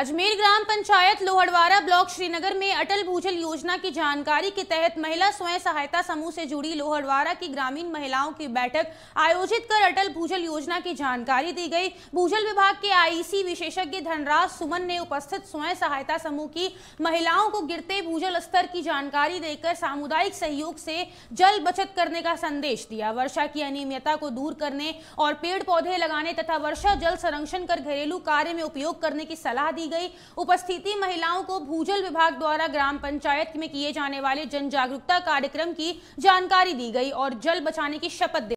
Ajmer gram panchayat Lohadwara block Srinagar में अटल भूजल योजना की जानकारी के तहत महिला स्वयं सहायता समूह से जुड़ी लोहड़वारा की ग्रामीण महिलाओं की बैठक आयोजित कर अटल भूजल योजना की जानकारी दी गई भूजल विभाग के आईसी विशेषज्ञ धनराज सुमन ने उपस्थित स्वयं सहायता समूह की महिलाओं को गिरते भूजल स्तर की जानकारी देकर सामुदायिक सहयोग से जल बचत करने का संदेश दिया वर्षा की अनियमितता को दूर करने और पेड़ पौधे लगाने तथा वर्षा जल संरक्षण कर घरेलू कार्य में उपयोग करने की सलाह दी की गई उपस्थिति महिलाओं को भूजल विभाग द्वारा ग्राम पंचायत में किए जाने वाले जन जागरूकता कार्यक्रम की जानकारी दी गई और जल बचाने की शपथ